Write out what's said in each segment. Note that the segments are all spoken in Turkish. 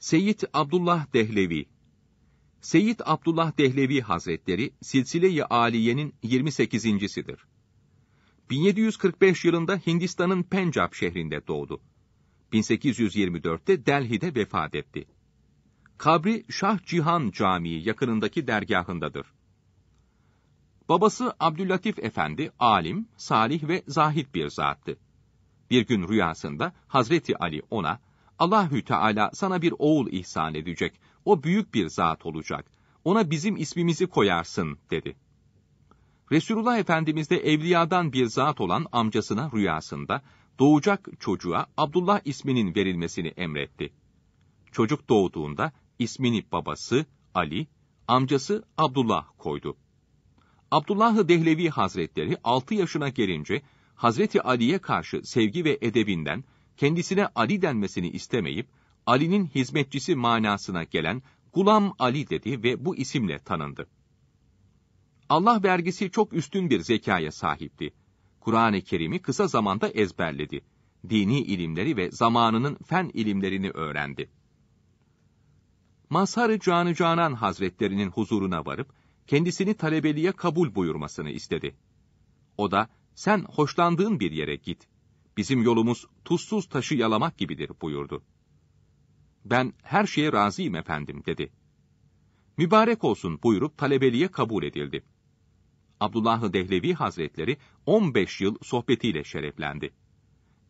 Seyyid Abdullah Dehlevi Seyyid Abdullah Dehlevi Hazretleri, Silsile-i Aliye'nin 28.sidir. 1745 yılında Hindistan'ın Pencap şehrinde doğdu. 1824'te Delhi'de vefat etti. Kabri Şah Cihan Camii yakınındaki dergahındadır. Babası Abdüllatif Efendi, alim, salih ve zahit bir zattı. Bir gün rüyasında Hazreti Ali ona, Allahü Teala sana bir oğul ihsan edecek. O büyük bir zat olacak. Ona bizim ismimizi koyarsın dedi. Resulullah Efendimiz de evliyadan bir zat olan amcasına rüyasında doğacak çocuğa Abdullah isminin verilmesini emretti. Çocuk doğduğunda ismini babası Ali, amcası Abdullah koydu. Abdullah-ı Dehlevi Hazretleri 6 yaşına gelince Hazreti Ali'ye karşı sevgi ve edebinden kendisine Ali denmesini istemeyip, Ali'nin hizmetçisi manasına gelen Gulam Ali dedi ve bu isimle tanındı. Allah vergisi çok üstün bir zekaya sahipti. Kur'an-ı Kerim'i kısa zamanda ezberledi. Dini ilimleri ve zamanının fen ilimlerini öğrendi. Mazhar-ı Canı Canan Hazretlerinin huzuruna varıp, kendisini talebeliğe kabul buyurmasını istedi. O da, sen hoşlandığın bir yere git, bizim yolumuz tuzsuz taşı yalamak gibidir buyurdu. Ben her şeye razıyım efendim dedi. Mübarek olsun buyurup talebeliğe kabul edildi. Abdullah Dehlevi Hazretleri 15 yıl sohbetiyle şereflendi.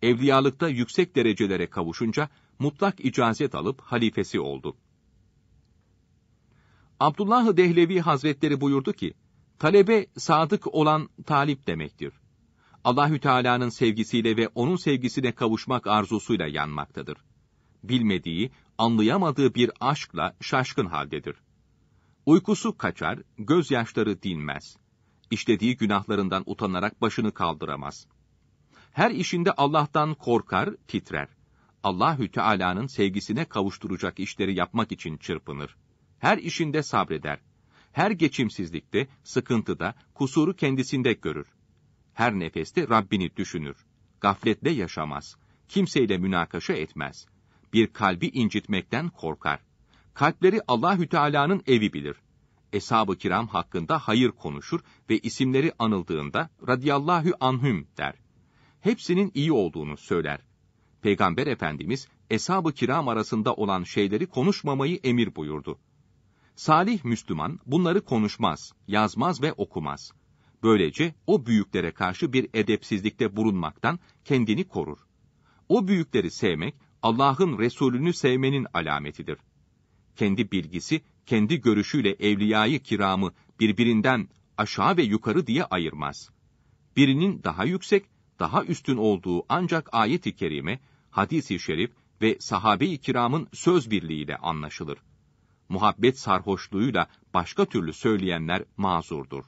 Evliyalıkta yüksek derecelere kavuşunca mutlak icazet alıp halifesi oldu. Abdullah Dehlevi Hazretleri buyurdu ki, talebe sadık olan talip demektir. Allahü Teala'nın sevgisiyle ve onun sevgisine kavuşmak arzusuyla yanmaktadır. Bilmediği, anlayamadığı bir aşkla şaşkın haldedir. Uykusu kaçar, gözyaşları dinmez. İşlediği günahlarından utanarak başını kaldıramaz. Her işinde Allah'tan korkar, titrer. Allahü Teala'nın sevgisine kavuşturacak işleri yapmak için çırpınır. Her işinde sabreder. Her geçimsizlikte, sıkıntıda, kusuru kendisinde görür her nefeste Rabbini düşünür. Gafletle yaşamaz. Kimseyle münakaşa etmez. Bir kalbi incitmekten korkar. Kalpleri Allahü Teala'nın evi bilir. Eshab-ı kiram hakkında hayır konuşur ve isimleri anıldığında radiyallahu anhüm der. Hepsinin iyi olduğunu söyler. Peygamber Efendimiz eshab-ı kiram arasında olan şeyleri konuşmamayı emir buyurdu. Salih Müslüman bunları konuşmaz, yazmaz ve okumaz. Böylece o büyüklere karşı bir edepsizlikte bulunmaktan kendini korur. O büyükleri sevmek, Allah'ın Resulünü sevmenin alametidir. Kendi bilgisi, kendi görüşüyle evliyayı kiramı birbirinden aşağı ve yukarı diye ayırmaz. Birinin daha yüksek, daha üstün olduğu ancak ayet-i kerime, hadis-i şerif ve sahabe-i kiramın söz birliğiyle anlaşılır. Muhabbet sarhoşluğuyla başka türlü söyleyenler mazurdur.